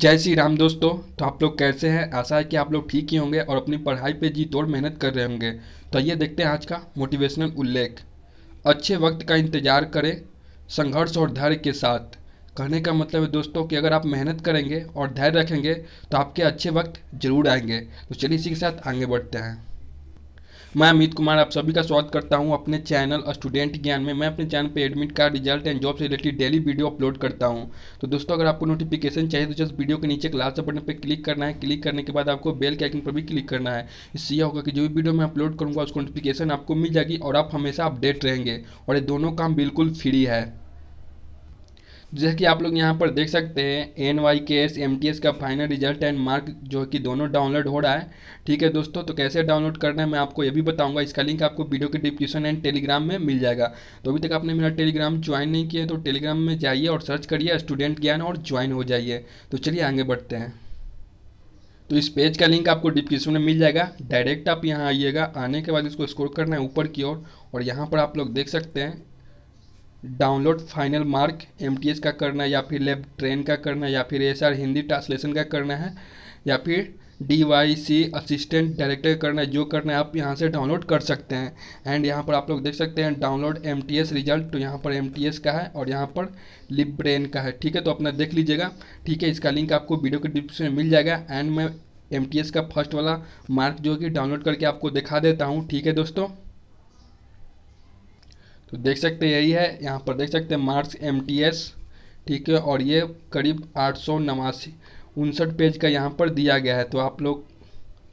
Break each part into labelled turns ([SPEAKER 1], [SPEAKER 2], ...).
[SPEAKER 1] जय श्री राम दोस्तों तो आप लोग कैसे हैं आशा है कि आप लोग ठीक ही होंगे और अपनी पढ़ाई पे जी तोड़ मेहनत कर रहे होंगे तो ये देखते हैं आज का मोटिवेशनल उल्लेख अच्छे वक्त का इंतजार करें संघर्ष और धैर्य के साथ कहने का मतलब है दोस्तों कि अगर आप मेहनत करेंगे और धैर्य रखेंगे तो आपके अच्छे वक्त जरूर आएंगे तो चलिए इसी के साथ आगे बढ़ते हैं मैं अमित कुमार आप सभी का स्वागत करता हूं अपने चैनल स्टूडेंट ज्ञान में मैं अपने चैनल पर admit card result and job से रिलेटेड डेली वीडियो अपलोड करता हूं तो दोस्तों अगर आपको नोटिफिकेशन चाहिए तो जस्ट वीडियो के नीचे क्लास से बटन पर क्लिक करना है क्लिक करने के बाद आपको बेल के आइकन पर भी क्लिक करना है इससे यह होगा कि जो भी वीडियो मैं अपलोड करूँगा उसको नोटिफिकेशन आपको मिल जाएगी और आप हमेशा अपडेट रहेंगे और ये दोनों काम बिल्कुल फ्री है जैसे कि आप लोग यहाँ पर देख सकते हैं N Y K S M T S का फाइनल रिजल्ट एंड मार्क जो कि दोनों डाउनलोड हो रहा है ठीक है दोस्तों तो कैसे डाउनलोड करना है मैं आपको ये भी बताऊंगा इसका लिंक आपको वीडियो के डिस्क्रिप्शन एंड टेलीग्राम में मिल जाएगा तो अभी तक आपने मेरा टेलीग्राम ज्वाइन नहीं किया तो टेलीग्राम में जाइए और सर्च करिए स्टूडेंट ज्ञान और ज्वाइन हो जाइए तो चलिए आगे बढ़ते हैं तो इस पेज का लिंक आपको डिस्क्रिप्शन में मिल जाएगा डायरेक्ट आप यहाँ आइएगा आने के बाद इसको स्क्रॉल करना है ऊपर की ओर और, और यहाँ पर आप लोग देख सकते हैं डाउनलोड फाइनल मार्क एम का करना या फिर लेब ट्रेन का करना या फिर एस हिंदी ट्रांसलेशन का करना है या फिर D Y C assistant director करना है जो करना है आप यहाँ से डाउनलोड कर सकते हैं एंड यहाँ पर आप लोग देख सकते हैं download M T S result तो यहाँ पर एम टी एस का है और यहाँ पर लिप ब्रेन का है ठीक है तो अपना देख लीजिएगा ठीक है इसका लिंक आपको वीडियो के डिस्क्रिप्शन में मिल जाएगा एंड मैं एम टी एस का फर्स्ट वाला मार्क जो कि डाउनलोड करके आपको दिखा देता हूँ ठीक है दोस्तों तो देख सकते हैं यही है यहाँ पर देख सकते हैं मार्क्स एम ठीक है और ये करीब आठ सौ नवासी उनसठ पेज का यहाँ पर दिया गया है तो आप लोग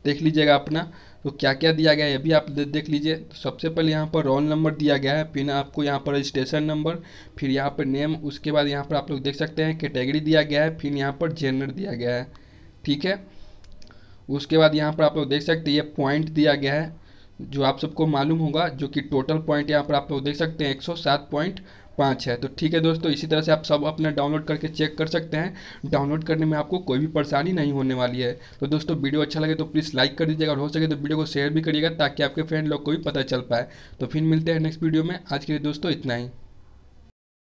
[SPEAKER 1] देख लीजिएगा अपना तो क्या क्या दिया गया है ये भी आप देख लीजिए तो सबसे पहले यहाँ पर रोल नंबर दिया गया है फिर आपको यहाँ पर रजिस्ट्रेशन नंबर फिर यहाँ पर नेम उसके बाद यहाँ पर आप लोग देख सकते हैं कैटेगरी दिया गया है फिर यहाँ पर जेनर दिया गया है ठीक है उसके बाद यहाँ पर आप लोग देख सकते हैं ये पॉइंट दिया गया है जो आप सबको मालूम होगा जो कि टोटल पॉइंट यहाँ पर आप लोग देख सकते हैं एक पाँच है तो ठीक है दोस्तों इसी तरह से आप सब अपना डाउनलोड करके चेक कर सकते हैं डाउनलोड करने में आपको कोई भी परेशानी नहीं होने वाली है तो दोस्तों वीडियो अच्छा लगे तो प्लीज़ लाइक कर दीजिएगा और हो सके तो वीडियो को शेयर भी करिएगा ताकि आपके फ्रेंड लोग को भी पता चल पाए तो फिर मिलते हैं नेक्स्ट वीडियो में आज के लिए दोस्तों इतना ही